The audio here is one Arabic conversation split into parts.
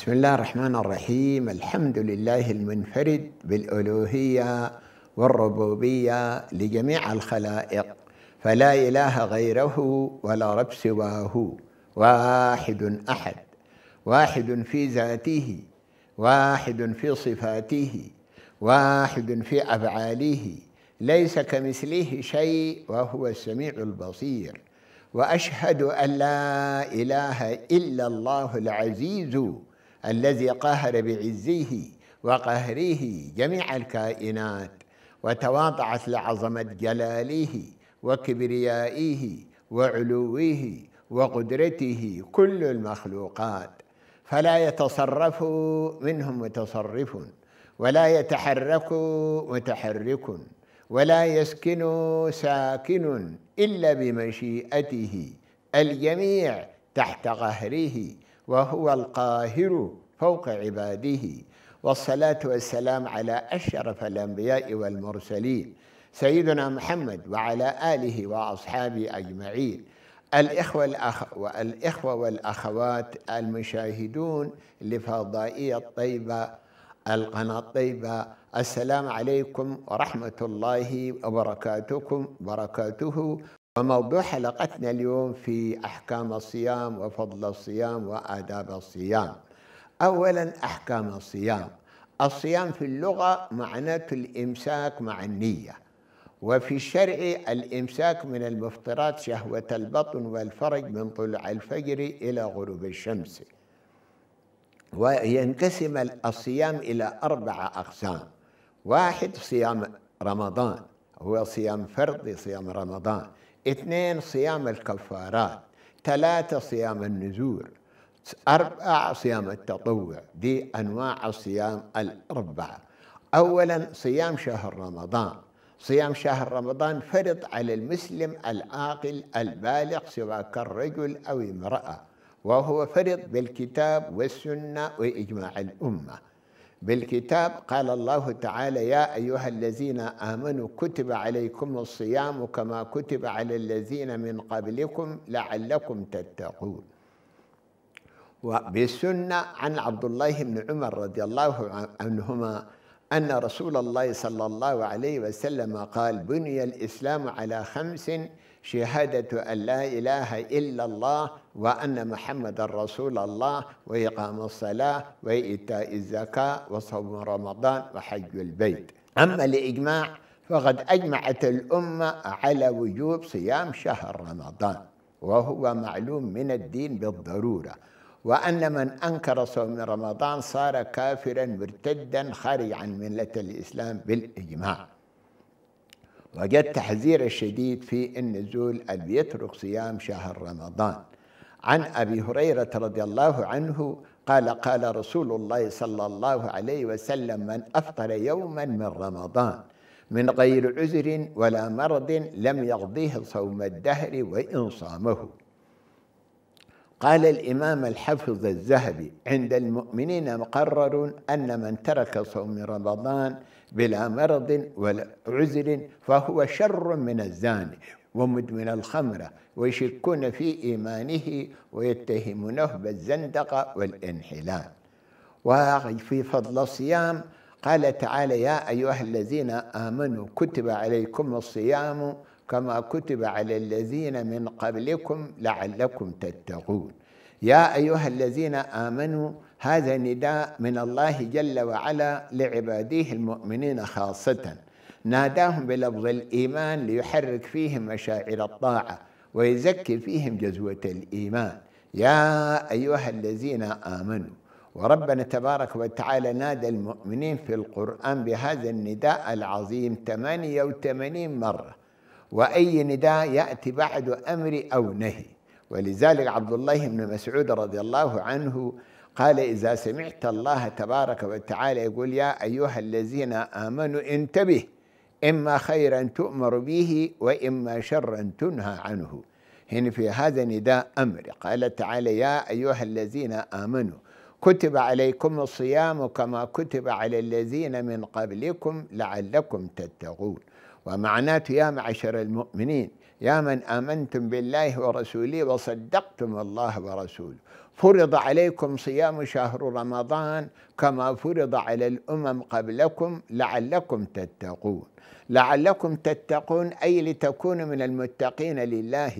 بسم الله الرحمن الرحيم الحمد لله المنفرد بالالوهيه والربوبيه لجميع الخلائق فلا اله غيره ولا رب سواه واحد احد واحد في ذاته واحد في صفاته واحد في افعاله ليس كمثله شيء وهو السميع البصير واشهد ان لا اله الا الله العزيز الذي قهر بعزه وقهره جميع الكائنات وتواضعت لعظمة جلاله وكبريائه وعلوه وقدرته كل المخلوقات فلا يتصرف منهم متصرف ولا يتحرك متحرك ولا يسكن ساكن إلا بمشيئته الجميع تحت قهره وهو القاهر فوق عباده والصلاة والسلام على أشرف الأنبياء والمرسلين سيدنا محمد وعلى آله وأصحابه أجمعين الإخوة, الأخ... الإخوة والأخوات المشاهدون لفضائية الطيبة القناة الطيبة السلام عليكم ورحمة الله وبركاتكم بركاته وموضوع حلقتنا اليوم في أحكام الصيام وفضل الصيام وآداب الصيام أولا أحكام الصيام الصيام في اللغة معناته الإمساك مع النية وفي الشرع الإمساك من المفطرات شهوة البطن والفرج من طلوع الفجر إلى غروب الشمس وينقسم الصيام إلى أربعة أقسام واحد صيام رمضان هو صيام فرضي صيام رمضان اثنين صيام الكفارات ثلاثة صيام النذور أربعة صيام التطوع دي أنواع الصيام الأربعة أولا صيام شهر رمضان صيام شهر رمضان فرض على المسلم العاقل البالغ سواء كان رجل أو امرأة وهو فرض بالكتاب والسنة وإجماع الأمة بالكتاب قال الله تعالى يا أيها الذين آمنوا كتب عليكم الصيام كما كتب على الذين من قبلكم لعلكم تتقون وبالسنة عن عبد الله بن عمر رضي الله عنهما أن رسول الله صلى الله عليه وسلم قال بني الإسلام على خمس شهادة أن لا إله إلا الله وأن محمد رسول الله وإقام الصلاة وإيتاء الزكاة وصوم رمضان وحج البيت أما الإجماع فقد أجمعت الأمة على وجوب صيام شهر رمضان وهو معلوم من الدين بالضرورة وأن من أنكر صوم رمضان صار كافرا مرتدا خارج عن ملة الإسلام بالإجماع وجدت تحذير الشديد في النزول أن يترك صيام شهر رمضان عن أبي هريرة رضي الله عنه قال قال رسول الله صلى الله عليه وسلم من أفطر يوما من رمضان من غير عذر ولا مرض لم يقضيه صوم الدهر وإن صامه قال الإمام الحفظ الذهبي عند المؤمنين مقرر أن من ترك صوم رمضان بلا مرض ولا عذر فهو شر من الزاني ومدمن الخمرة ويشكون في إيمانه ويتهمونه بالزندقة والانحلال وفي فضل الصيام قال تعالى يا أيها الذين آمنوا كتب عليكم الصيام كما كتب على الذين من قبلكم لعلكم تتقون يا أيها الذين آمنوا هذا نداء من الله جل وعلا لعباده المؤمنين خاصة ناداهم بلفظ الإيمان ليحرك فيهم مشاعر الطاعة ويزكي فيهم جزوة الإيمان يا أيها الذين آمنوا وربنا تبارك وتعالى نادى المؤمنين في القرآن بهذا النداء العظيم 88 مرة وأي نداء يأتي بعد أمر أو نهي ولذلك عبد الله بن مسعود رضي الله عنه قال إذا سمعت الله تبارك وتعالى يقول يا أيها الذين آمنوا انتبه إما خيرا تؤمر به وإما شرا تنهى عنه هنا في هذا نداء أمر قال تعالى يا أيها الذين آمنوا كتب عليكم الصيام كما كتب على الذين من قبلكم لعلكم تتقون ومعناته يا معشر المؤمنين يا من آمنتم بالله ورسوله وصدقتم الله ورسوله فرض عليكم صيام شهر رمضان كما فرض على الأمم قبلكم لعلكم تتقون لعلكم تتقون أي لتكونوا من المتقين لله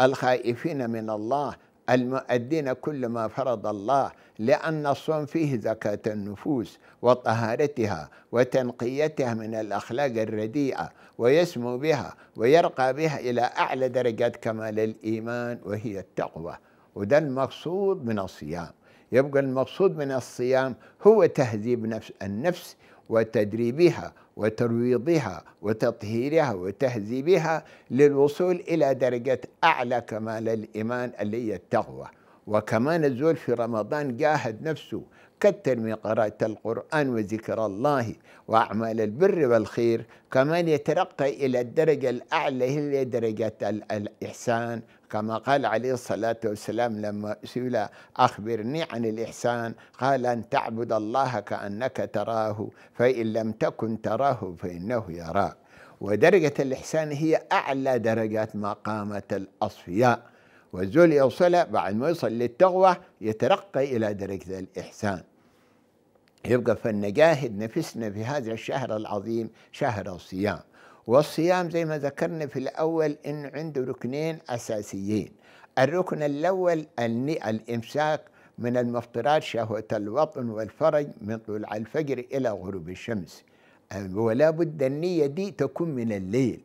الخائفين من الله المؤدين كل ما فرض الله لأن الصوم فيه زكاة النفوس وطهارتها وتنقيتها من الأخلاق الرديئة ويسمو بها ويرقى بها إلى أعلى درجات كمال الإيمان وهي التقوى وده المقصود من الصيام يبقى المقصود من الصيام هو تهذيب نفس النفس وتدريبها وترويضها وتطهيرها وتهذيبها للوصول إلى درجة أعلى كمال الإيمان اللي هي التقوى وكمان الزول في رمضان جاهد نفسه كثر من قراءة القرآن وذكر الله وأعمال البر والخير كمان يترقى إلى الدرجة الأعلى هي درجة الإحسان كما قال عليه الصلاة والسلام لما سئل أخبرني عن الإحسان قال أن تعبد الله كأنك تراه فإن لم تكن تراه فإنه يراك ودرجة الإحسان هي أعلى درجات مقامة الأصفياء والزول يوصله بعد ما يوصل للتقوى يترقى إلى درجة الإحسان يبقى فلنجاهد نفسنا في هذا الشهر العظيم شهر الصيام والصيام زي ما ذكرنا في الأول إنه عنده ركنين أساسيين الركن الأول الإمساك من المفطرات شهوة الوطن والفرج من طلوع الفجر إلى غروب الشمس ولا بد النية دي تكون من الليل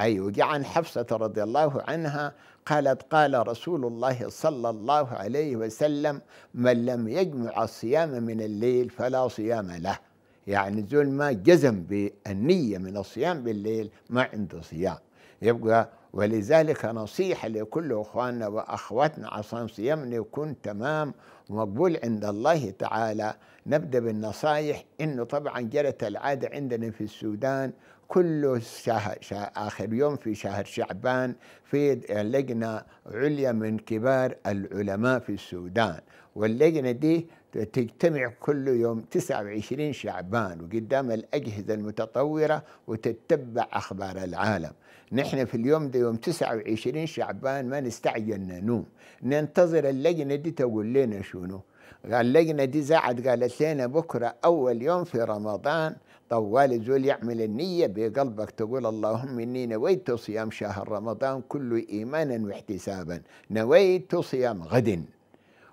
أيوة عن حفصة رضي الله عنها قالت قال رسول الله صلى الله عليه وسلم من لم يجمع الصيام من الليل فلا صيام له يعني زول ما جزم بالنية من الصيام بالليل ما عنده صيام يبقى ولذلك نصيحة لكل أخواننا وأخواتنا عشان صيامنا يكون تمام ومقبول عند الله تعالى نبدأ بالنصائح إنه طبعا جرت العادة عندنا في السودان كل شهر آخر يوم في شهر شعبان في لجنة عليا من كبار العلماء في السودان واللجنة دي تجتمع كل يوم 29 شعبان وقدام الأجهزة المتطورة وتتبع أخبار العالم نحن في اليوم ده يوم 29 شعبان ما نستعجل ننوم ننتظر اللجنة دي تقول لنا شنو اللجنة دي زعت قالت لنا بكرة أول يوم في رمضان طوال زول يعمل النية بقلبك تقول اللهم إني نويت صيام شهر رمضان كله إيمانا واحتسابا نويت صيام غد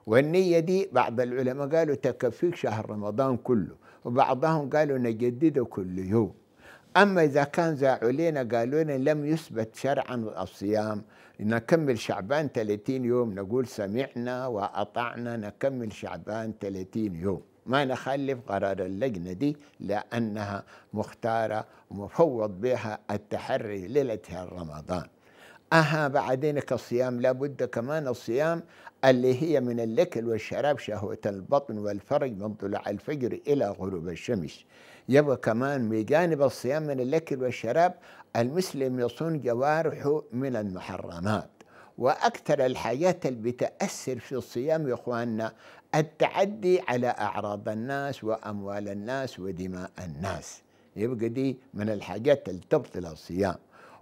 والنية دي بعض العلماء قالوا تكفيك شهر رمضان كله وبعضهم قالوا نجدده كل يوم أما إذا كان ذا علينا قالوا لنا لم يثبت شرعا الصيام نكمل شعبان 30 يوم نقول سمعنا وأطعنا نكمل شعبان 30 يوم ما نخالف قرار اللجنة دي لأنها مختارة ومفوض بها التحري ليلة رمضان أها بعدين كالصيام لابد كمان الصيام اللي هي من الأكل والشراب شهوة البطن والفرج من طلوع الفجر إلى غروب الشمس يبقى كمان بجانب الصيام من الأكل والشراب المسلم يصون جوارحه من المحرمات وأكثر الحاجات اللي بتأثر في الصيام يا إخواننا التعدي على أعراض الناس وأموال الناس ودماء الناس يبقى دي من الحاجات اللي تبطل الصيام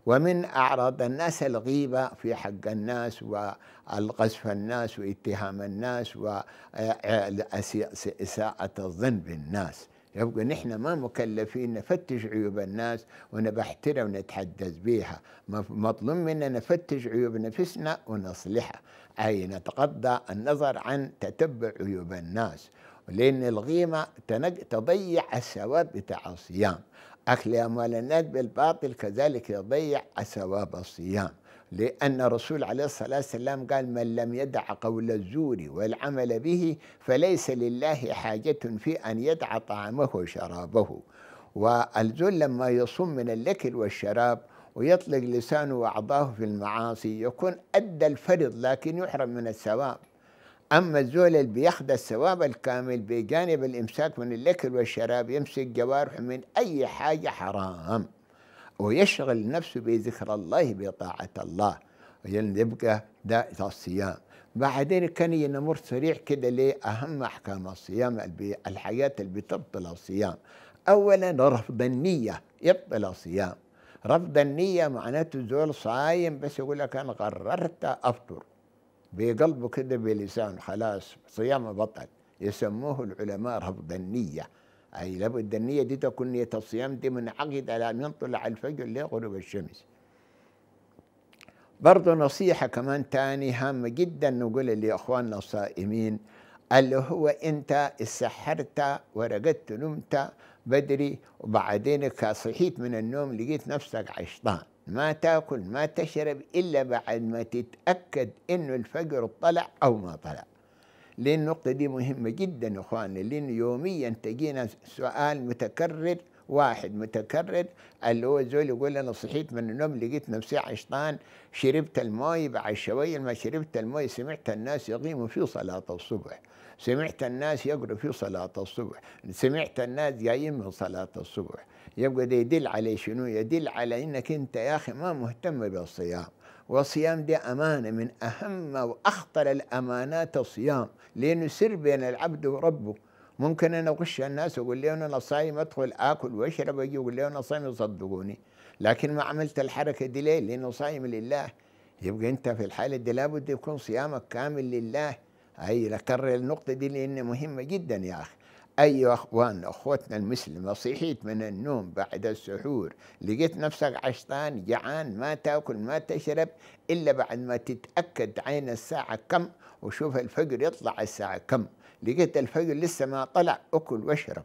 ومن أعراض الناس الغيبة في حق الناس والقذف الناس واتهام الناس وإساءة الظن بالناس يبقى نحن ما مكلفين نفتش عيوب الناس ونبحترها ونتحدث بها مطلوب منا نفتش عيوب نفسنا ونصلحها أي نتغضى النظر عن تتبع عيوب الناس لأن الغيمة تضيع الثواب بتاع الصيام أكل أموال الناس بالباطل كذلك يضيع ثواب الصيام لأن الرسول عليه الصلاة والسلام قال من لم يدع قول الزور والعمل به فليس لله حاجة في أن يدع طعامه وشرابه والزور لما يصوم من الأكل والشراب ويطلق لسانه وأعضاه في المعاصي يكون أدى الفرض لكن يحرم من الثواب أما الزول اللي بياخذ الثواب الكامل بجانب الإمساك من الأكل والشراب يمسك جوارحه من أي حاجة حرام ويشغل نفسه بذكر الله بطاعة الله يبقى ده الصيام بعدين كان ينمر سريع كده لأهم أحكام الصيام الحاجات اللي بتبطل الصيام أولا رفض النية يبطل الصيام رفض النية معناته زول صايم بس يقول لك أنا قررت أفطر بقلبه كده بلسانه خلاص صيامه بطل يسموه العلماء رفض النية أي لابد النية دي تكون نية الصيام دي عقد على أن ينطلع الفجر لغروب الشمس برضه نصيحة كمان تاني هامة جدا نقول لإخواننا الصائمين اللي هو أنت سحرت ورقدت نمت بدري وبعدين صحيت من النوم لقيت نفسك عشطان ما تاكل ما تشرب إلا بعد ما تتأكد إنه الفجر طلع أو ما طلع ليه النقطة دي مهمة جدا إخواننا لأن يوميا تجينا سؤال متكرر واحد متكرر اللي هو زول يقول أنا صحيت من النوم لقيت نفسي عشطان شربت الماي بعد شوية ما شربت الماي سمعت الناس يقيموا في صلاة الصبح سمعت الناس يقروا في صلاة الصبح سمعت الناس جايين من صلاة الصبح يبقى ده يدل على شنو يدل على انك انت يا اخي ما مهتم بالصيام والصيام دي أمانة من أهم وأخطر الأمانات الصيام لأنه سر بين العبد وربه ممكن أنا أغش الناس وأقول لهم أنا صايم أدخل آكل وأشرب وأجي أقول لهم أنا صايم يصدقوني لكن ما عملت الحركة دي ليه؟ لأنه صايم لله يبقى أنت في الحالة دي لابد يكون صيامك كامل لله أي أكرر النقطة دي لأنها مهمة جدا يا أخي أيوة أخوان أخوتنا المسلمة صحيت من النوم بعد السحور لقيت نفسك عشطان جعان ما تاكل ما تشرب إلا بعد ما تتأكد عين الساعة كم وشوف الفجر يطلع الساعة كم لقيت الفجر لسه ما طلع أكل واشرب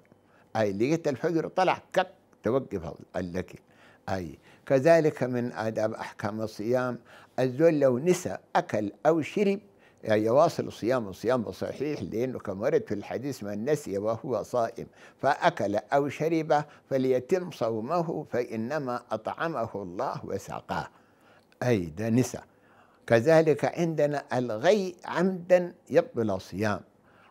أي لقيت الفجر طلع كك توقف لك أي كذلك من آداب أحكام الصيام الزول لو نسى أكل أو شرب يعني يواصل صيامه صيامه صحيح لأنه كما ورد في الحديث من نسي وهو صائم فأكل أو شرب فليتم صومه فإنما أطعمه الله وسقاه أي ده نسى كذلك عندنا الغي عمدا يبطل الصيام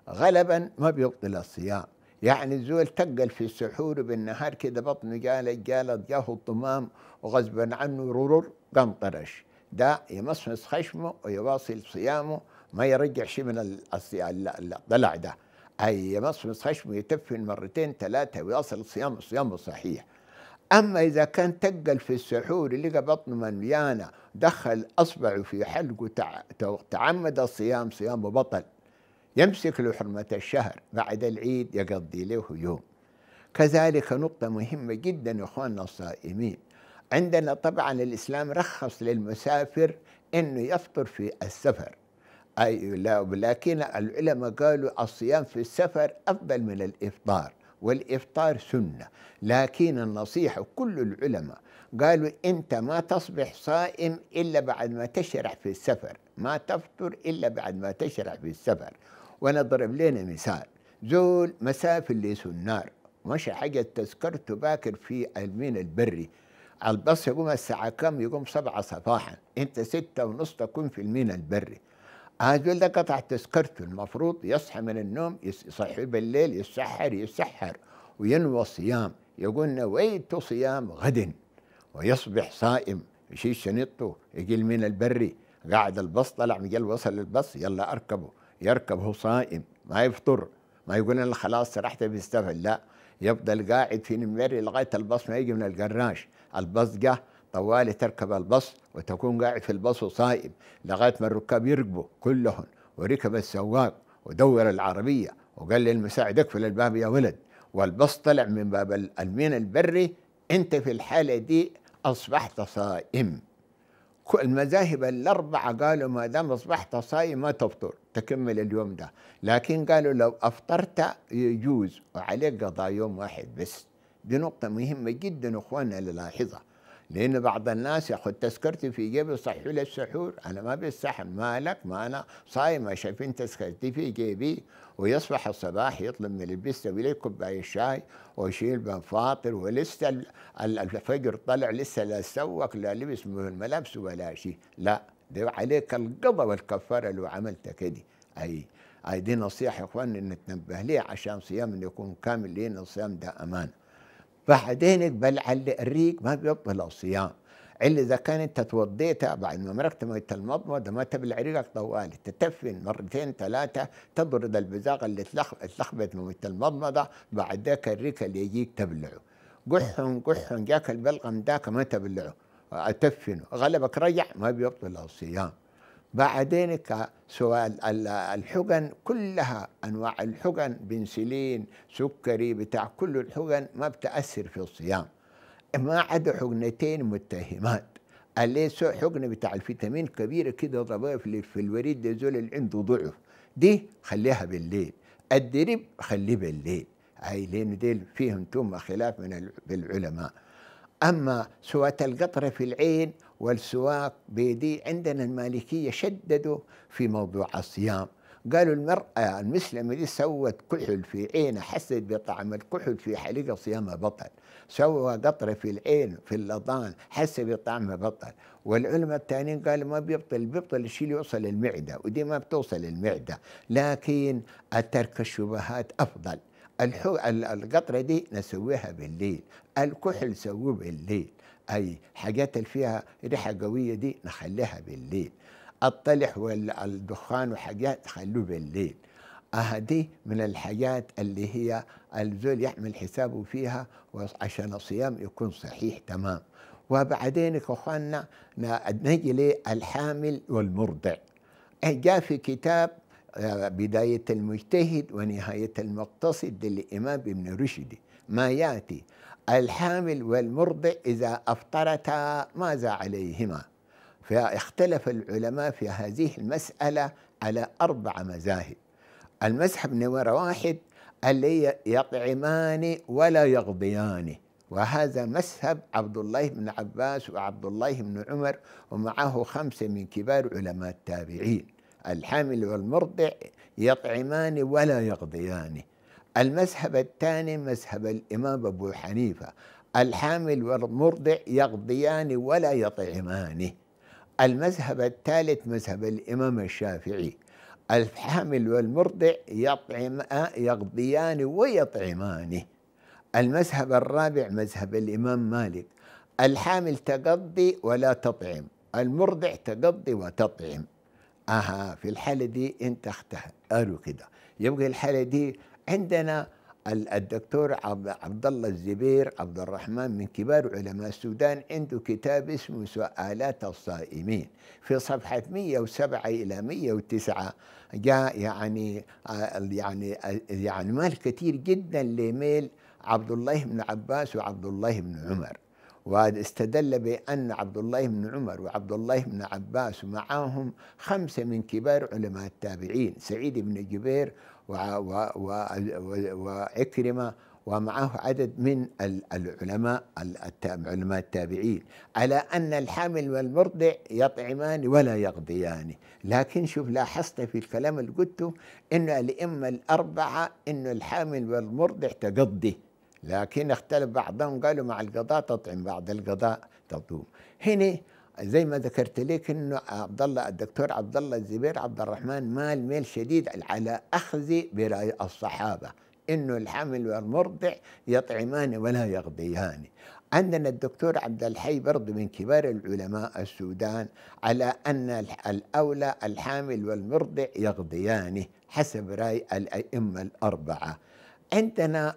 غلبا ما بيبطل الصيام يعني زول تقل في السحور بالنهار كده بطنه جالت جالت جاه الطمام وغصبا عنه رور قنطرش ده يمصمص خشمه ويواصل صيامه ما يرجع شيء من الضلع ده اي يمصمص خشمه يتفن مرتين ثلاثة ويصل صيام صيامه صحيح أما إذا كان تقل في السحور لقى بطنه مليانة دخل أصبعه في حلقه تعمد الصيام صيامه بطل يمسك له حرمة الشهر بعد العيد يقضي له يوم كذلك نقطة مهمة جدا يا إخواننا الصائمين عندنا طبعا الإسلام رخص للمسافر أنه يفطر في السفر أي لا لكن العلماء قالوا الصيام في السفر أفضل من الإفطار والإفطار سنة لكن النصيحة كل العلماء قالوا أنت ما تصبح صائم إلا بعد ما تشرح في السفر ما تفطر إلا بعد ما تشرح في السفر ونضرب لنا مثال زول مسافر ليسو النار مشى حاجة تذكرته باكر في المين البري البص يقوم الساعة كم يقوم سبعة صباحا أنت ستة ونص تكون في المين البري هذول قطع تذكرته المفروض يصحى من النوم يصحي بالليل يسحر يسحر وينوى صيام يقول نويت صيام غد ويصبح صائم يشيل شنطته يجي من البري قاعد البص طلع مجال وصل البص يلا اركبه يركب هو صائم ما يفطر ما يقول انا خلاص سرحت بيستفل لا يفضل قاعد في المري لغايه البص ما يجي من الجراج البص جه طوالي تركب البص وتكون قاعد في الباص وصائم لغايه ما الركاب يركبوا كلهم وركب السواق ودور العربيه وقال للمساعد اقفل الباب يا ولد والبص طلع من باب المين البري انت في الحاله دي اصبحت صائم المذاهب الاربعه قالوا ما دام اصبحت صائم ما تفطر تكمل اليوم ده لكن قالوا لو افطرت يجوز وعليك قضاء يوم واحد بس دي نقطه مهمه جدا اخواننا اللي لاحظها لأن بعض الناس ياخذ تذكرتي في جيبي يصحوا لي السحور أنا ما السحر مالك ما أنا صايمة شايفين تذكرتي في جيبي ويصبح الصباح يطلب من البيست لي كوباية شاي ويشيل بن فاطر ولسه الفجر طلع لسه لا سوق لا لبس من ولا شيء لا ده عليك القضاء والكفارة لو عملت كده أي أي دي نصيحة يا إخواني نتنبه ليه عشان صيامنا يكون كامل لأن الصيام ده أمانة بعدين اقبل على الريق ما بيبطل الصيام الا اذا كان انت توضيت بعد ما مرقت ميت المضمضه ما تبل عريقك طوال تتفن مرتين ثلاثه تطرد البزاق اللي تلخبط من ميت المضمضه بعد ذاك الريق اللي يجيك تبلعه قحهم قحهم جاك البلغم ذاك ما تبلعه اتفنه غلبك رجع ما بيبطل الصيام بعدين سواء الحقن كلها انواع الحقن بنسلين سكري بتاع كل الحقن ما بتاثر في الصيام ما عدا حقنتين متهمات اللي حقنه بتاع الفيتامين كبيره كده ضباب في الوريد ده زول اللي عنده ضعف دي خليها بالليل الدرب خليه بالليل هاي لان ديل فيهم توما خلاف من العلماء اما سوات القطره في العين والسواق بيدي عندنا المالكية شددوا في موضوع الصيام قالوا المرأة المسلمة اللي سوت كحل في عينها حست بطعم الكحل في حلقة صيامها بطل سوى قطرة في العين في اللضان حس بطعمها بطل والعلماء الثانيين قالوا ما بيبطل بيبطل الشيء اللي يوصل المعدة ودي ما بتوصل المعدة لكن ترك الشبهات أفضل القطرة دي نسويها بالليل الكحل سووه بالليل اي حاجات اللي فيها ريحه قويه دي نخليها بالليل الطلح والدخان وحاجات خلوه بالليل هذه من الحاجات اللي هي الزول يعمل حسابه فيها عشان الصيام يكون صحيح تمام وبعدين اخواننا نجي للحامل والمرضع إيه، جاء في كتاب آه، بداية المجتهد ونهاية المقتصد للإمام ابن رشدي ما يأتي الحامل والمرضع إذا أفطرتا ماذا عليهما فاختلف العلماء في هذه المسألة على أربع مذاهب المذهب نمرة واحد اللي يطعمان ولا يغضيان وهذا مذهب عبد الله بن عباس وعبد الله بن عمر ومعه خمسة من كبار علماء التابعين الحامل والمرضع يطعمان ولا يغضيان المذهب الثاني مذهب الإمام أبو حنيفة الحامل والمرضع يقضيان ولا يطعمان المذهب الثالث مذهب الإمام الشافعي الحامل والمرضع يطعم يقضيان ويطعمان المذهب الرابع مذهب الإمام مالك الحامل تقضي ولا تطعم المرضع تقضي وتطعم أها في الحالة دي أنت اختها قالوا كده يبقى الحالة دي عندنا الدكتور عبد الله الزبير عبد الرحمن من كبار علماء السودان عنده كتاب اسمه سؤالات الصائمين في صفحة 107 إلى 109 جاء يعني آه، يعني آه، يعني مال كثير جدا لميل عبد الله بن عباس وعبد الله بن عمر واستدل بأن عبد الله بن عمر وعبد الله بن عباس ومعاهم خمسة من كبار علماء التابعين سعيد بن جبير وعكرمة ومعه عدد من العلماء علماء التابعين على أن الحامل والمرضع يطعمان ولا يقضيان لكن شوف لاحظت في الكلام اللي قلته أن الأئمة الأربعة أن الحامل والمرضع تقضي لكن اختلف بعضهم قالوا مع القضاء تطعم بعد القضاء تطوم هنا زي ما ذكرت لك انه عبد الله الدكتور عبد الله الزبير عبد الرحمن مال ميل شديد على اخذ براي الصحابه انه الحمل والمرضع يطعمان ولا يغضيان عندنا الدكتور عبد الحي برضه من كبار العلماء السودان على ان الاولى الحامل والمرضع يغضيانه حسب راي الائمه الاربعه عندنا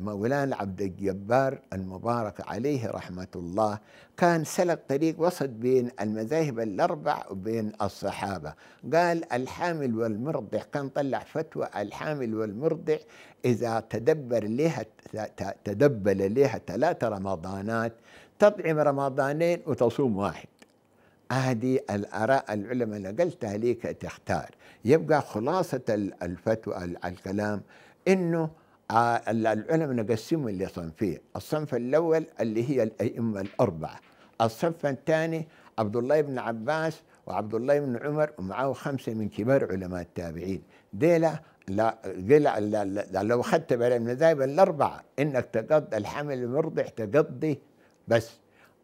مولانا عبد الجبار المبارك عليه رحمة الله كان سلك طريق وسط بين المذاهب الأربع وبين الصحابة قال الحامل والمرضع كان طلع فتوى الحامل والمرضع إذا تدبر لها تدبل لها ثلاث رمضانات تطعم رمضانين وتصوم واحد هذه الآراء العلماء اللي قلتها ليك تختار يبقى خلاصة الفتوى الكلام انه آه، العلماء نقسمهم لصنفين الصنف الاول اللي هي الائمه الاربعه الصنف الثاني عبد الله بن عباس وعبد الله بن عمر ومعه خمسه من كبار علماء التابعين ديلا لا ديلا لا لا لو اخذت المذاهب الاربعه انك تقضي الحمل المرضع تقضي بس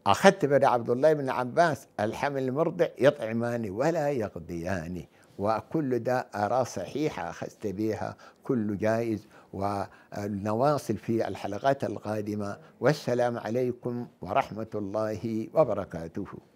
اخذت بين عبد الله بن عباس الحمل المرضع يطعمان ولا يقضيان وكل ده آراء صحيحة أخذت بها كل جائز ونواصل في الحلقات القادمة والسلام عليكم ورحمة الله وبركاته